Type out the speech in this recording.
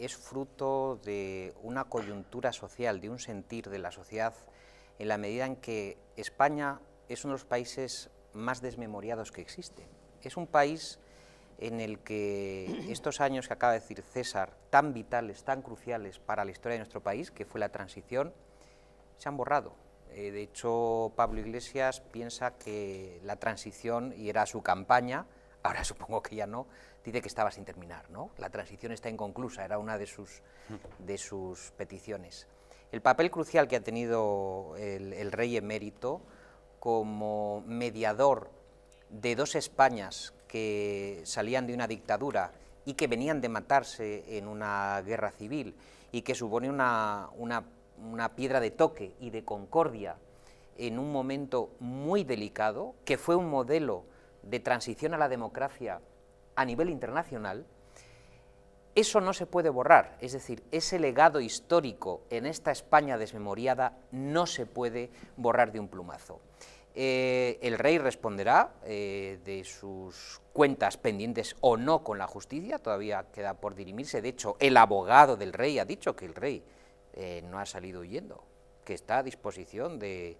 es fruto de una coyuntura social, de un sentir de la sociedad, en la medida en que España es uno de los países más desmemoriados que existe. Es un país en el que estos años que acaba de decir César, tan vitales, tan cruciales para la historia de nuestro país, que fue la transición, se han borrado. Eh, de hecho, Pablo Iglesias piensa que la transición, y era su campaña, ahora supongo que ya no, dice que estaba sin terminar, ¿no? La transición está inconclusa, era una de sus, de sus peticiones. El papel crucial que ha tenido el, rey emérito como mediador de dos Españas que salían de una dictadura y que venían de matarse en una guerra civil y que supone una, una piedra de toque y de concordia en un momento muy delicado, que fue un modelo de transición a la democracia a nivel internacional, eso no se puede borrar, es decir, ese legado histórico en esta España desmemoriada no se puede borrar de un plumazo. Eh, el rey responderá eh, de sus cuentas pendientes o no con la justicia, todavía queda por dirimirse, de hecho el abogado del rey ha dicho que el rey eh, no ha salido huyendo, que está a disposición de